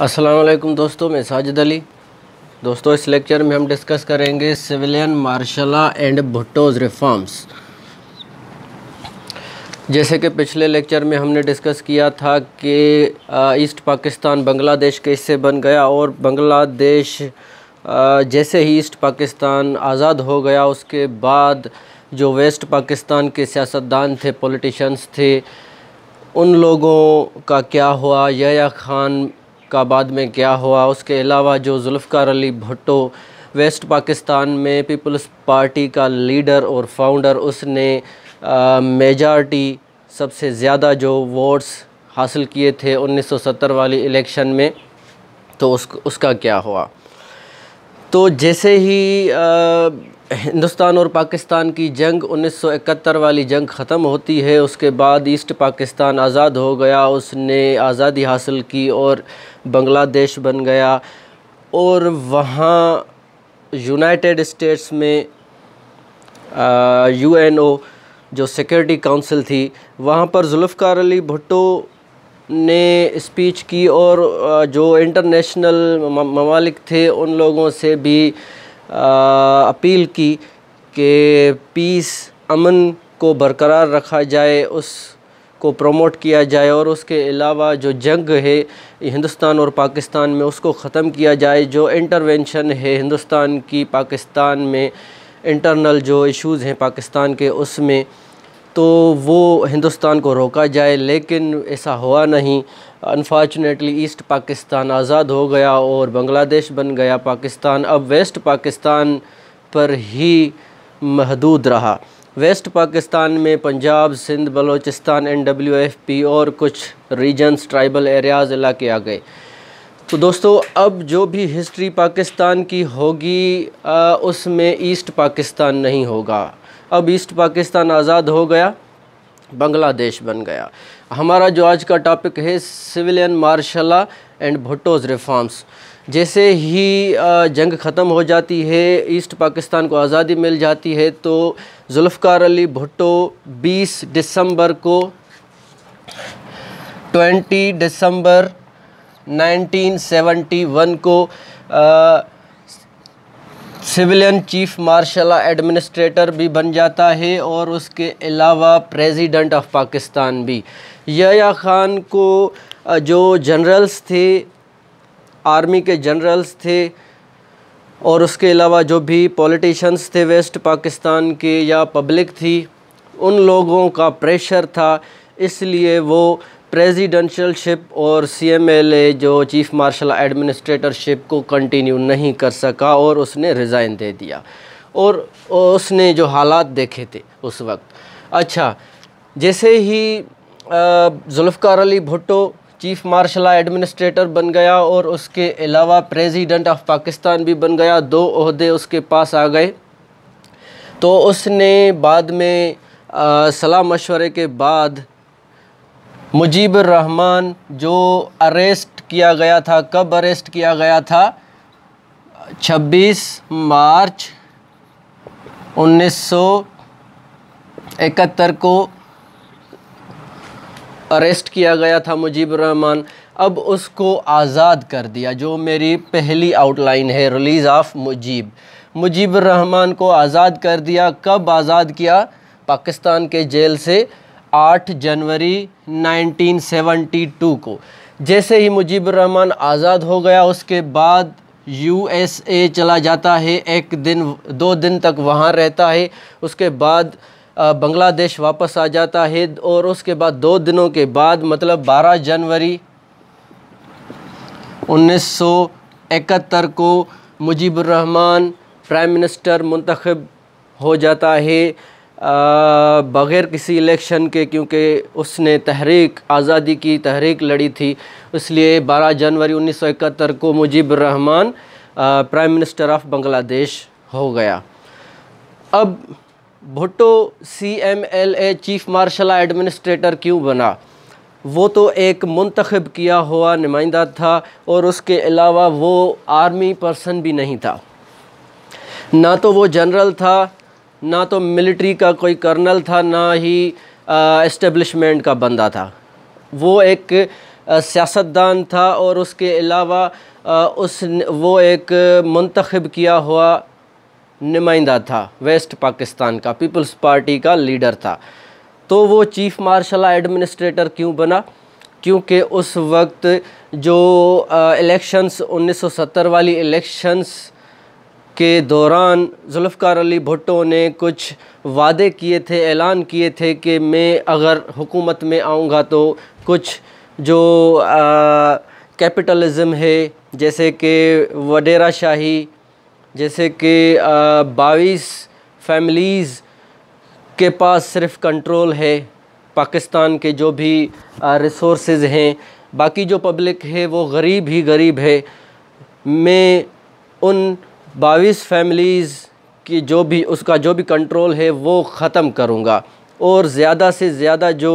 असलकुम दोस्तों मैं साजिद अली दोस्तों इस लेक्चर में हम डिस्कस करेंगे civilian martial law and Bhutto's reforms जैसे कि पिछले लेक्चर में हमने डिस्कस किया था कि ईस्ट पाकिस्तान बांग्लादेश के हिस्से बन गया और बांग्लादेश जैसे ही ईस्ट पाकिस्तान आज़ाद हो गया उसके बाद जो वेस्ट पाकिस्तान के सियासतदान थे पोलिटिशन्स थे उन लोगों का क्या हुआ या खान का बाद में क्या हुआ उसके अलावा जो जुल्फ़ार अली भुट्टो वेस्ट पाकिस्तान में पीपल्स पार्टी का लीडर और फाउंडर उसने मेजॉरिटी सबसे ज़्यादा जो वोट्स हासिल किए थे 1970 वाली इलेक्शन में तो उस उसका क्या हुआ तो जैसे ही आ, हिंदुस्तान और पाकिस्तान की जंग 1971 वाली जंग ख़त्म होती है उसके बाद ईस्ट पाकिस्तान आज़ाद हो गया उसने आज़ादी हासिल की और बांग्लादेश बन गया और वहाँ यूनाइटेड स्टेट्स में यूएनओ जो सिक्योरिटी काउंसिल थी वहाँ पर जुल्फ़ार अली भुट्टो ने स्पीच की और आ, जो इंटरनेशनल ममालिक थे उन लोगों से भी अपील की कि पीस अमन को बरकरार रखा जाए उस को प्रमोट किया जाए और उसके अलावा जो जंग है हिंदुस्तान और पाकिस्तान में उसको ख़त्म किया जाए जो इंटरवेंशन है हिंदुस्तान की पाकिस्तान में इंटरनल जो इश्यूज़ हैं पाकिस्तान के उसमें तो वो हिंदुस्तान को रोका जाए लेकिन ऐसा हुआ नहीं अनफॉर्चुनेटली ईस्ट पाकिस्तान आज़ाद हो गया और बांग्लादेश बन गया पाकिस्तान अब वेस्ट पाकिस्तान पर ही महदूद रहा वेस्ट पाकिस्तान में Punjab Sindh Balochistan N W F P और कुछ रीजन्स ट्राइबल एरियाज़ इलाके आ गए तो दोस्तों अब जो भी हिस्ट्री पाकिस्तान की होगी उसमें ईस्ट पाकिस्तान नहीं होगा अब ईस्ट पाकिस्तान आज़ाद हो गया बांग्लादेश बन गया हमारा जो आज का टॉपिक है civilian martial law and Bhutto's reforms जैसे ही जंग ख़त्म हो जाती है ईस्ट पाकिस्तान को आज़ादी मिल जाती है तो जुल्फ़ार अली भुट्टो 20 दिसंबर को 20 दिसंबर 1971 को सिविलियन चीफ मार्शल एडमिनिस्ट्रेटर भी बन जाता है और उसके अलावा प्रेसिडेंट ऑफ पाकिस्तान भी या ख़ान को जो जनरल्स थे आर्मी के जनरल्स थे और उसके अलावा जो भी पॉलिटिशन्स थे वेस्ट पाकिस्तान के या पब्लिक थी उन लोगों का प्रेशर था इसलिए वो शिप और सीएमएलए जो चीफ़ मार्शल एडमिनिस्ट्रेटरशिप को कंटिन्यू नहीं कर सका और उसने रिज़ाइन दे दिया और उसने जो हालात देखे थे उस वक्त अच्छा जैसे ही Zulfikar Ali Bhutto chief martial administrator बन गया और उसके अलावा प्रेसिडेंट ऑफ पाकिस्तान भी बन गया दो अहदे उसके पास आ गए तो उसने बाद में सलाह मशवरे के बाद मुजीब रहमान जो अरेस्ट किया गया था कब अरेस्ट किया गया था 26 मार्च 1971 को अरेस्ट किया गया था मुजीब रहमान अब उसको आज़ाद कर दिया जो मेरी पहली आउटलाइन है रिलीज़ ऑफ मुजीब मुजीब रहमान को आज़ाद कर दिया कब आज़ाद किया पाकिस्तान के जेल से 8 जनवरी 1972 को जैसे ही मुजीब रहमान आज़ाद हो गया उसके बाद यूएसए चला जाता है एक दिन दो दिन तक वहाँ रहता है उसके बाद बांग्लादेश वापस आ जाता है और उसके बाद दो दिनों के बाद मतलब 12 जनवरी 1971 को रहमान प्राइम मिनिस्टर मंतखब हो जाता है बग़ैर किसी इलेक्शन के क्योंकि उसने तहरीक आज़ादी की तहरीक लड़ी थी इसलिए 12 जनवरी 1971 को Mujib Rahman prime minister of Bangladesh हो गया अब Bhutto CMLA chief martial administrator क्यों बना वो तो एक मंतखब किया हुआ नुमाइंदा था और उसके अलावा वो आर्मी पर्सन भी नहीं था ना तो वो जनरल था ना तो मिलिट्री का कोई कर्नल था ना ही इस्टेब्लिशमेंट का बंदा था वो एक सियासतदान था और उसके अलावा उस वो एक मंतखब किया हुआ नुमाइंदा था वेस्ट पाकिस्तान का पीपल्स पार्टी का लीडर था तो वो चीफ मार्शल एडमिनिस्ट्रेटर क्यों बना क्योंकि उस वक्त जो इलेक्शंस 1970 वाली इलेक्शंस के दौरान जुल्फ़ार अली भुट्टो ने कुछ वादे किए थे ऐलान किए थे कि मैं अगर हुकूमत में आऊँगा तो कुछ जो कैपिटलिज्म है जैसे कि वडेरा शाही जैसे कि बाईस फैमिलीज़ के पास सिर्फ कंट्रोल है पाकिस्तान के जो भी रिसोर्स हैं बाकी जो पब्लिक है वो गरीब ही गरीब है मैं उन बाईस फैमिलीज़ की जो भी उसका जो भी कंट्रोल है वो ख़त्म करूँगा और ज़्यादा से ज़्यादा जो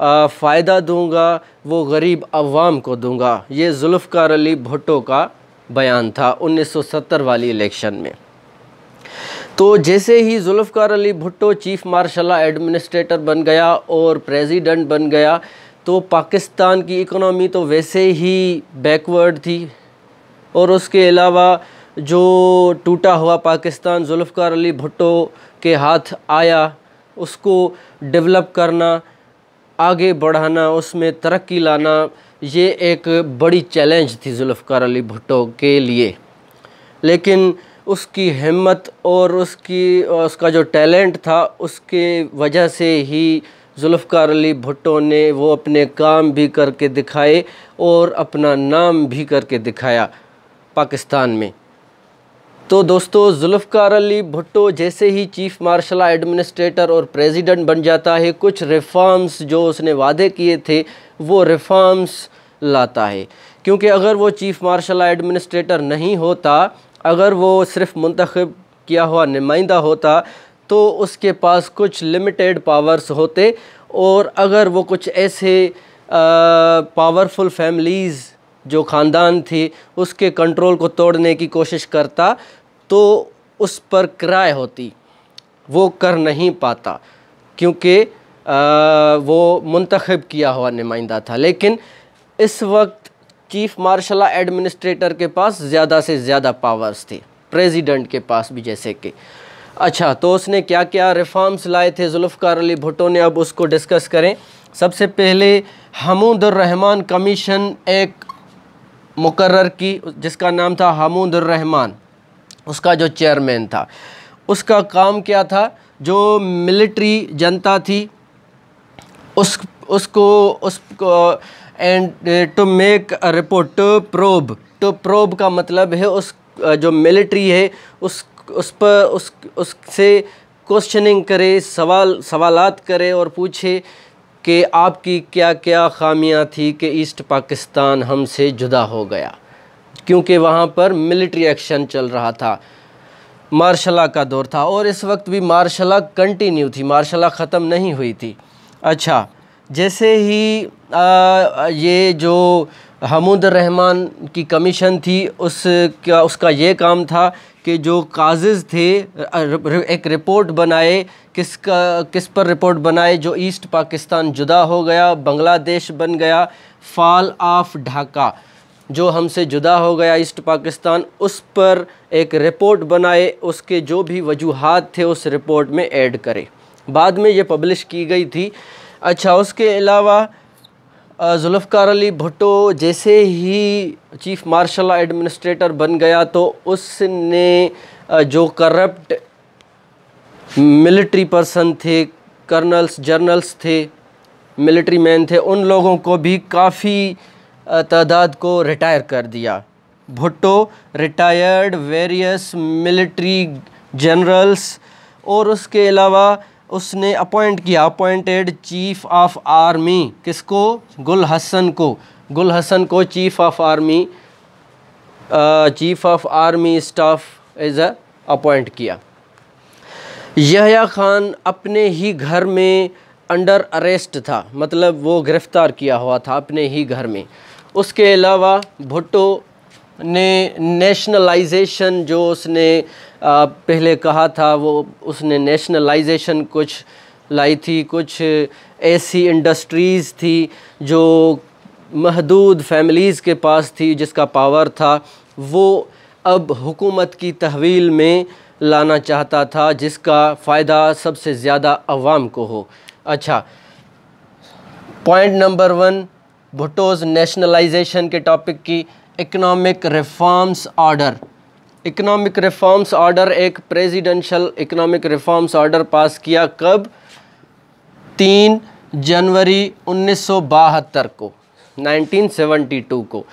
फ़ायदा दूँगा वो गरीब अवाम को दूँगा ये जुल्फ़ार अली भुट्टो का बयान था 1970 वाली इलेक्शन में तो जैसे ही Zulfikar Ali Bhutto chief martial administrator बन गया और प्रेसिडेंट बन गया तो पाकिस्तान की इकोनॉमी तो वैसे ही बैकवर्ड थी और उसके अलावा जो टूटा हुआ पाकिस्तान जुल्फ़ार अली भुट्टो के हाथ आया उसको डेवलप करना आगे बढ़ाना उसमें तरक्की लाना ये एक बड़ी चैलेंज थी जुल्फ़ार अली भुट्टो के लिए लेकिन उसकी हिम्मत और उसकी उसका जो टैलेंट था उसके वजह से ही जुल्फ़ार अली भुट्टो ने वो अपने काम भी करके दिखाए और अपना नाम भी करके दिखाया पाकिस्तान में तो दोस्तों जुल्फ़ार अली भुट्टो जैसे ही चीफ़ मार्शल एडमिनिस्ट्रेटर और प्रेसिडेंट बन जाता है कुछ रिफ़ॉर्म्स जो उसने वादे किए थे वो रिफॉर्म्स लाता है क्योंकि अगर वो चीफ़ मार्शल एडमिनिस्ट्रेटर नहीं होता अगर वो सिर्फ मंतखब किया हुआ नुमाइंदा होता तो उसके पास कुछ लिमिटेड पावर्स होते और अगर वो कुछ ऐसे पावरफुल फैमिलीज़ जो ख़ानदान थी उसके कंट्रोल को तोड़ने की कोशिश करता तो उस पर किराए होती वो कर नहीं पाता क्योंकि वो मंतखब किया हुआ नुमाइंदा था लेकिन इस वक्त चीफ़ मार्शल एडमिनिस्ट्रेटर के पास ज़्यादा से ज़्यादा पावर्स थे प्रेसिडेंट के पास भी जैसे कि अच्छा तो उसने क्या क्या रिफ़ॉर्म्स लाए थे जुल्फ़ार अली भुटो ने अब उसको डिस्कस करें सबसे पहले हमूदुररहमान कमीशन एक मुकर की जिसका नाम था हमूदुररहमान उसका जो चेयरमैन था उसका काम क्या था जो मिलिट्री जनता थी उस उसको उसको and to make report to probe to probe का मतलब है उस uh, जो मिलिट्री है उस उस पर उस उससे क्वेश्चनिंग करे सवाल सवालात करे और पूछे कि आपकी क्या क्या खामियां थी कि ईस्ट पाकिस्तान हमसे जुदा हो गया क्योंकि वहाँ पर मिलिट्री एक्शन चल रहा था मार्शला का दौर था और इस वक्त भी मार्शला कंटिन्यू थी मार्शला ख़त्म नहीं हुई थी अच्छा जैसे ही आ, ये जो हमूद रहमान की कमीशन थी उस का उसका ये काम था कि जो काजेज़ थे एक रिपोर्ट बनाए किसका किस पर रिपोर्ट बनाए जो ईस्ट पाकिस्तान जुदा हो गया बांग्लादेश बन गया फ़ाल ऑफ ढाका जो हमसे जुदा हो गया ईस्ट पाकिस्तान उस पर एक रिपोर्ट बनाए उसके जो भी वजूहत थे उस रिपोर्ट में ऐड करें बाद में ये पब्लिश की गई थी अच्छा उसके अलावा जुल्फ़ार अली भुट्टो जैसे ही चीफ़ मार्शल एडमिनिस्ट्रेटर बन गया तो उसने जो करप्ट मिलिट्री पर्सन थे कर्नल्स जर्नल्स थे मिलिट्री मैन थे उन लोगों को भी काफ़ी तादाद को रिटायर कर दिया Bhutto retired various military generals और उसके अलावा उसने अपॉइंट किया अपॉइंटेड चीफ ऑफ आर्मी किसको गुल हसन को गुल हसन को chief of army chief of army staff as a appoint किया यहया खान अपने ही घर में अंडर अरेस्ट था मतलब वो गिरफ़्तार किया हुआ था अपने ही घर में उसके अलावा भुट्टो ने नेशनलाइजेशन जो उसने पहले कहा था वो उसने नेशनलाइजेशन कुछ लाई थी कुछ ऐसी इंडस्ट्रीज़ थी जो महदूद फैमिलीज़ के पास थी जिसका पावर था वो अब हुकूमत की तहवील में लाना चाहता था जिसका फ़ायदा सबसे ज़्यादा अवाम को हो अच्छा point number one Bhutto's nationalisation के टॉपिक की economic reforms order economic reforms order एक प्रेसिडेंशियल इकोनॉमिक रिफॉर्म्स ऑर्डर पास किया कब तीन जनवरी उन्नीस को 1972 को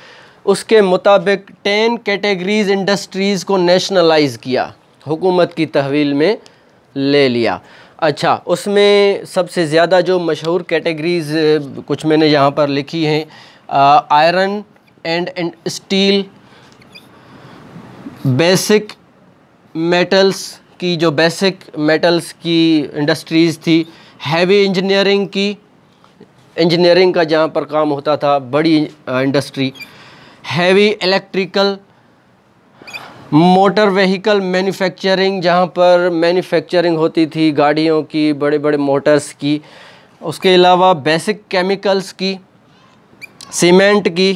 उसके मुताबिक टेन कैटेगरीज इंडस्ट्रीज़ को नेशनलाइज किया हुकूमत की तहवील में ले लिया अच्छा उसमें सबसे ज़्यादा जो मशहूर कैटेगरीज़ कुछ मैंने यहाँ पर लिखी हैं iron and and steel basic metals की जो बेसिक मेटल्स की इंडस्ट्रीज़ थी हैवी इंजीनियरिंग की इंजीनियरिंग का जहाँ पर काम होता था बड़ी industry heavy electrical motor vehicle manufacturing जहाँ पर मैन्युफैक्चरिंग होती थी गाड़ियों की बड़े बड़े मोटर्स की उसके अलावा बेसिक केमिकल्स की सीमेंट की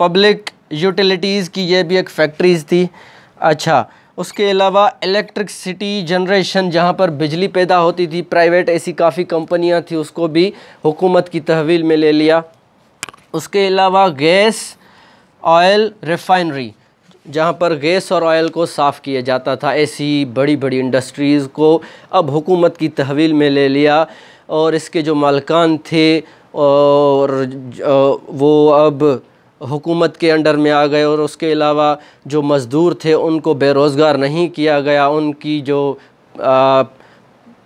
पब्लिक यूटिलिटीज़ की ये भी एक फैक्ट्रीज़ थी अच्छा उसके अलावा इलेक्ट्रिकसिटी जनरेशन जहाँ पर बिजली पैदा होती थी प्राइवेट ऐसी काफ़ी कंपनियाँ थी उसको भी हुकूमत की तहवील में ले लिया उसके अलावा गैस ऑयल रिफाइनरी जहाँ पर गैस और ऑयल को साफ़ किया जाता था ऐसी बड़ी बड़ी इंडस्ट्रीज़ को अब हुकूमत की तहवील में ले लिया और इसके जो मालकान थे और वो अब हुकूमत के अंडर में आ गए और उसके अलावा जो मज़दूर थे उनको बेरोज़गार नहीं किया गया उनकी जो आ,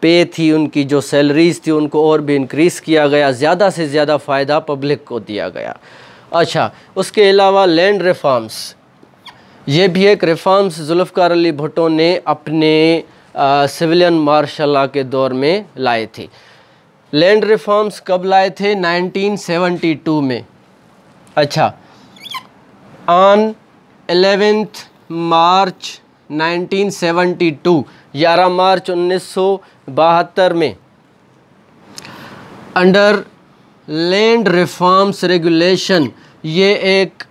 पे थी उनकी जो सैलरीज़ थी उनको और भी इंक्रीज़ किया गया ज़्यादा से ज़्यादा फ़ायदा पब्लिक को दिया गया अच्छा उसके अलावा लैंड रिफॉर्म्स ये भी एक रिफॉर्म्स जुल्फ़ार अली भुट्टो ने अपने सिविलियन मार्शल के दौर में लाए थे लैंड रिफॉर्म्स कब लाए थे 1972 में अच्छा ऑन एलेवेंथ मार्च 1972 11 मार्च उन्नीस में अंडर लैंड रिफॉर्म्स रेगुलेशन ये एक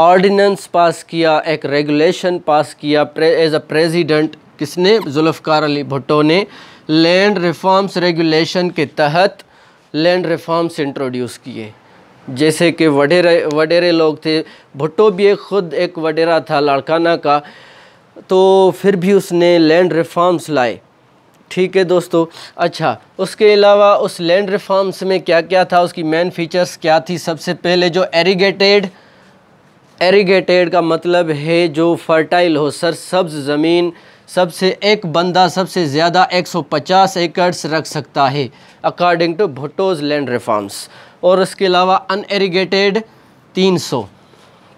ऑर्डिनेंस पास किया एक रेगुलेशन पास किया एज अ प्रेसिडेंट किसने जुल्फ़ार अली भुट्टो ने लैंड रिफॉर्म्स रेगुलेशन के तहत लैंड रिफॉर्म्स इंट्रोड्यूस किए जैसे कि वडेरे वडेरे लोग थे भुट्टो भी एक ख़ुद एक वडेरा था लाड़काना का तो फिर भी उसने लैंड रिफॉर्म्स लाए ठीक है दोस्तों अच्छा उसके अलावा उस लैंड रिफॉर्म्स में क्या क्या था उसकी मेन फीचर्स क्या थी सबसे पहले जो एरीगेटेड एरीगेटेड का मतलब है जो फर्टाइल हो सर सब्ज ज़मीन सबसे एक बंदा सबसे ज़्यादा 150 एकड़ रख सकता है according to Bhutto's land reforms और इसके अलावा अनएरीगेटेड 300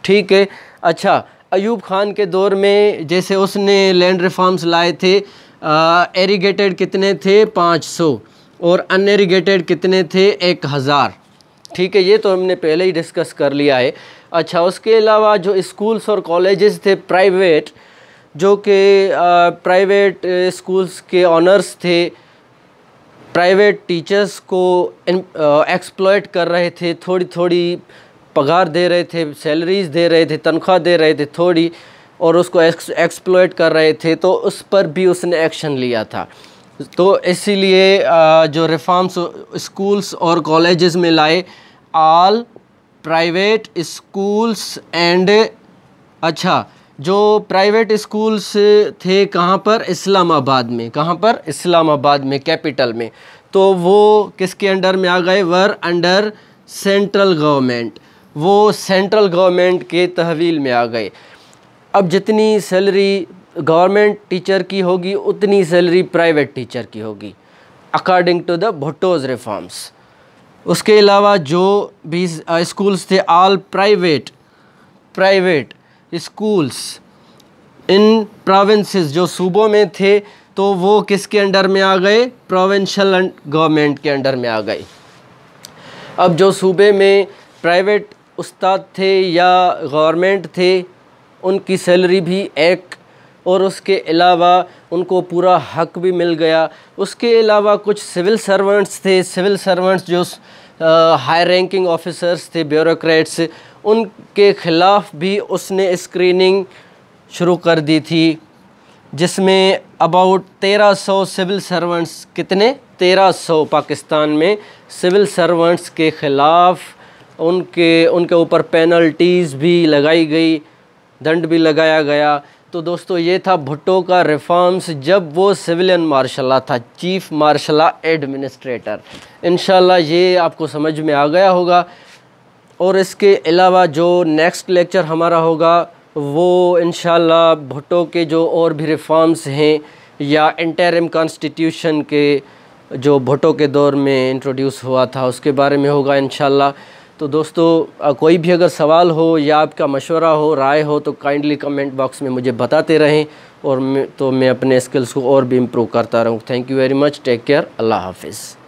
ठीक है अच्छा अयूब खान के दौर में जैसे उसने लैंड रिफॉर्म्स लाए थे एरीगेटेड कितने थे 500 और अनएरीगेटेड कितने थे एक हज़ार ठीक है ये तो हमने पहले ही डिस्कस कर लिया है अच्छा उसके अलावा जो स्कूल्स और कॉलेजेस थे प्राइवेट जो कि प्राइवेट स्कूल्स के ऑनर्स थे प्राइवेट टीचर्स को एक्सप्लॉयट कर रहे थे थोड़ी थोड़ी पगार दे रहे थे सैलरीज दे रहे थे तनख्वाह दे रहे थे थोड़ी और उसको एक्सप्लॉयट कर रहे थे तो उस पर भी उसने एक्शन लिया था तो इसीलिए जो रिफॉर्म्स स्कूल्स और कॉलेजेस में लाए आल प्राइवेट स्कूल्स एंड अच्छा जो प्राइवेट स्कूल्स थे कहाँ पर इस्लामाबाद में कहाँ पर इस्लामाबाद में कैपिटल में तो वो किसके अंडर में आ गए वर अंडर सेंट्रल गवर्नमेंट वो सेंट्रल गवर्नमेंट के तहवील में आ गए अब जितनी सैलरी गवर्नमेंट टीचर की होगी उतनी सैलरी प्राइवेट टीचर की होगी according to the Bhutto's reforms उसके अलावा जो भी स्कूल्स थे all private private schools in provinces जो सूबों में थे तो वो किसके अंडर में आ गए प्रोविंशल गवर्नमेंट के अंडर में आ गए अब जो सूबे में प्राइवेट उस्ताद थे या गवर्नमेंट थे उनकी सैलरी भी एक और उसके अलावा उनको पूरा हक भी मिल गया उसके अलावा कुछ सिविल सर्वेंट्स थे सिविल सर्वेंट्स जो हाई रैंकिंग ऑफिसर्स थे ब्यूरोक्रेट्स उनके ख़िलाफ़ भी उसने स्क्रीनिंग शुरू कर दी थी जिसमें अबाउट 1300 सिविल सर्वेंट्स कितने 1300 पाकिस्तान में सिविल सर्वेंट्स के ख़िलाफ़ उनके उनके ऊपर पेनल्टीज़ भी लगाई गई दंड भी लगाया गया तो दोस्तों ये था भुट्टो का रिफॉर्म्स जब वो सिविलियन मार्शला था चीफ़ मार्शला एडमिनिस्ट्रेटर इन ये आपको समझ में आ गया होगा और इसके अलावा जो नेक्स्ट लेक्चर हमारा होगा वो इन भुट्टो के जो और भी रिफॉर्म्स हैं या इंटरम कॉन्स्टिट्यूशन के जो भुट्टो के दौर में इंट्रोड्यूस हुआ था उसके बारे में होगा इन तो दोस्तों कोई भी अगर सवाल हो या आपका मशवरा हो राय हो तो काइंडली कमेंट बॉक्स में मुझे बताते रहें और मैं तो मैं अपने स्किल्स को और भी इम्प्रूव करता रहूँ thank you very much take care अल्लाह हाफिज़